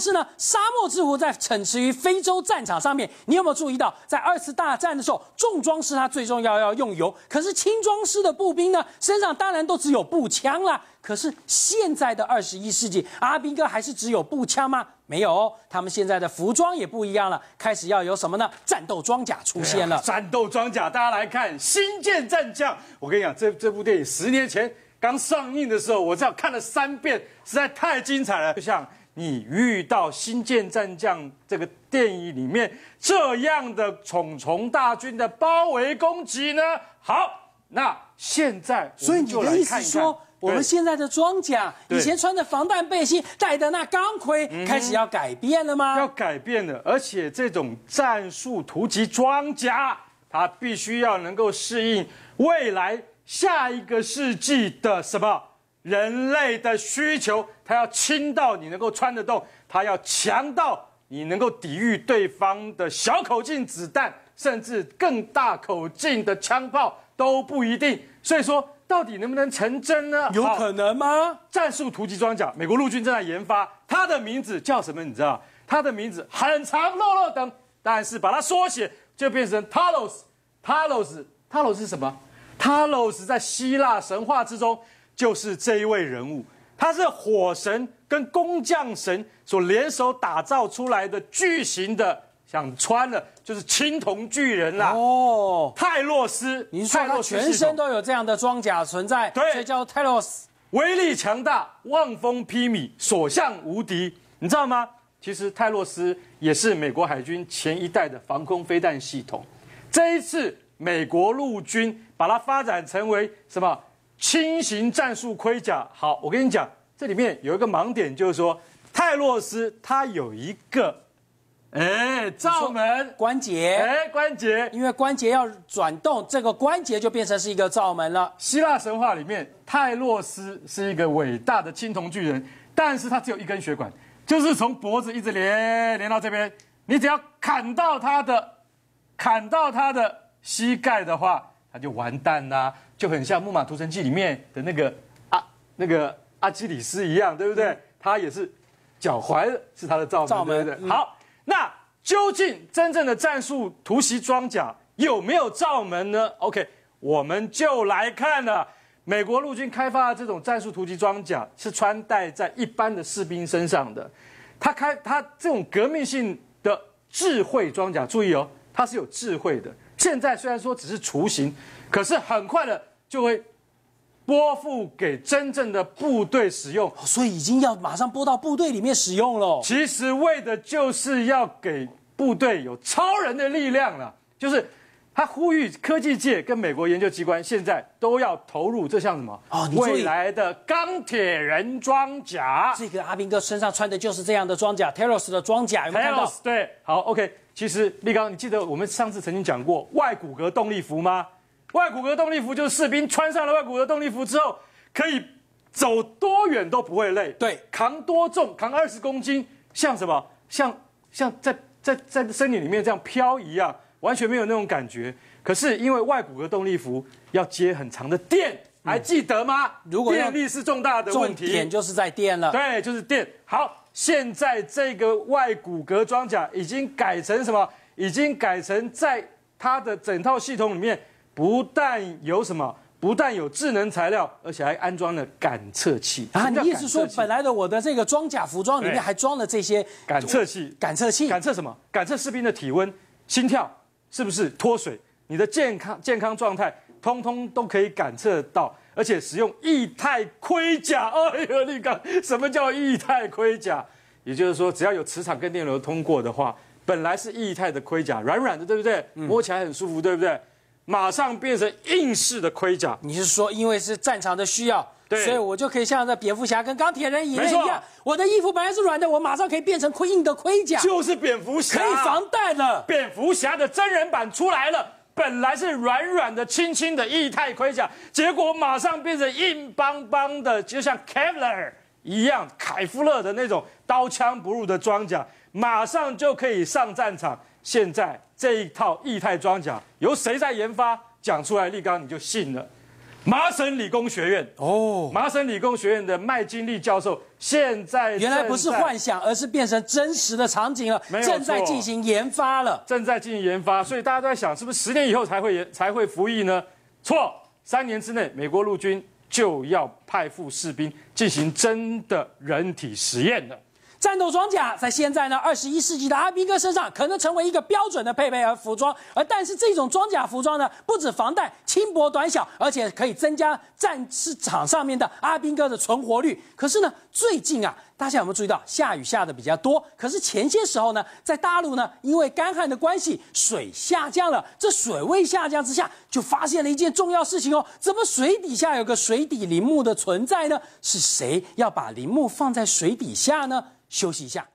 是呢，沙漠之狐在逞持于非洲战场上面，你有没有注意到，在二次大战的时候，重装师他最重要要用油，可是轻装师的步兵呢，身上当然都只有步枪啦。可是现在的二十一世纪，阿兵哥还是只有步枪吗？没有，他们现在的服装也不一样了，开始要有什么呢？战斗装甲出现了。战斗装甲，大家来看《星舰战将》。我跟你讲，这这部电影十年前刚上映的时候，我只要看了三遍，实在太精彩了，就像。你遇到《新建战将》这个电影里面这样的虫虫大军的包围攻击呢？好，那现在所以你的意思说，我们现在的装甲以前穿的防弹背心、戴的那钢盔，开始要改变了吗？要改变了，而且这种战术突击装甲，它必须要能够适应未来下一个世纪的什么？人类的需求，它要轻到你能够穿得动，它要强到你能够抵御对方的小口径子弹，甚至更大口径的枪炮都不一定。所以说，到底能不能成真呢？有可能吗？战术突击装甲，美国陆军正在研发。它的名字叫什么？你知道？它的名字很长，漏漏等，但是把它缩写就变成 Talos。Talos，Talos 是什么？Talos 在希腊神话之中。就是这一位人物，他是火神跟工匠神所联手打造出来的巨型的，想穿了就是青铜巨人啦。哦，泰洛斯，泰洛斯全身都有这样的装甲存在，所以叫泰洛斯，威力强大，望风披靡，所向无敌。你知道吗？其实泰洛斯也是美国海军前一代的防空飞弹系统，这一次美国陆军把它发展成为什么？轻型战术盔甲，好，我跟你讲，这里面有一个盲点，就是说泰洛斯他有一个，哎，罩门关节，哎，关节，因为关节要转动，这个关节就变成是一个罩门了。希腊神话里面，泰洛斯是一个伟大的青铜巨人，但是他只有一根血管，就是从脖子一直连连到这边，你只要砍到他的，砍到他的膝盖的话。他就完蛋啦，就很像《木马屠城记》里面的那个阿那个阿基里斯一样，对不对？他也是脚踝是他的罩门，对不对？好，那究竟真正的战术突袭装甲有没有罩门呢？OK，我们就来看了。美国陆军开发的这种战术突击装甲是穿戴在一般的士兵身上的，他开他这种革命性的智慧装甲，注意哦，它是有智慧的。现在虽然说只是雏形，可是很快的就会拨付给真正的部队使用，所以已经要马上拨到部队里面使用了。其实为的就是要给部队有超人的力量了，就是。他呼吁科技界跟美国研究机关现在都要投入这项什么？哦，未来的钢铁人装甲。这个阿兵哥身上穿的就是这样的装甲，Teros 的装甲有看到？对，好，OK。其实立刚，你记得我们上次曾经讲过外骨骼动力服吗？外骨骼动力服就是士兵穿上了外骨骼动力服之后，可以走多远都不会累，对，扛多重扛二十公斤，像什么？像像在在在森林里面这样飘一样。完全没有那种感觉，可是因为外骨骼动力服要接很长的电，还记得吗？如果电力是重大的问题，点就是在电了。对，就是电。好，现在这个外骨骼装甲已经改成什么？已经改成在它的整套系统里面，不但有什么，不但有智能材料，而且还安装了感测器啊！你的意思是说，本来的我的这个装甲服装里面还装了这些感测器？感测器？感测什么？感测士兵的体温、心跳。是不是脱水？你的健康健康状态通通都可以感测到，而且使用液态盔甲。哎呦，你看什么叫液态盔甲？也就是说，只要有磁场跟电流通过的话，本来是液态的盔甲，软软的，对不对？摸起来很舒服，对不对？马上变成硬式的盔甲。你是说，因为是战场的需要？所以我就可以像那蝙蝠侠跟钢铁人一样，我的衣服本来是软的，我马上可以变成盔硬的盔甲。就是蝙蝠侠，可以防弹的。蝙蝠侠的真人版出来了，本来是软软的、轻轻的液态盔甲，结果马上变成硬邦邦的，就像凯夫勒一样，凯夫勒的那种刀枪不入的装甲，马上就可以上战场。现在这一套液态装甲由谁在研发？讲出来，立刚你就信了。麻省理工学院哦，麻省理工学院的麦金利教授现在原来不是幻想，而是变成真实的场景了，正在进行研发了，正在进行研发，所以大家都在想，是不是十年以后才会才会服役呢？错，三年之内，美国陆军就要派赴士兵进行真的人体实验了。战斗装甲在现在呢，二十一世纪的阿兵哥身上可能成为一个标准的配备和服装，而但是这种装甲服装呢，不止防弹、轻薄、短小，而且可以增加战事场上面的阿兵哥的存活率。可是呢，最近啊。大家有没有注意到，下雨下的比较多，可是前些时候呢，在大陆呢，因为干旱的关系，水下降了。这水位下降之下，就发现了一件重要事情哦，怎么水底下有个水底陵墓的存在呢？是谁要把陵墓放在水底下呢？休息一下。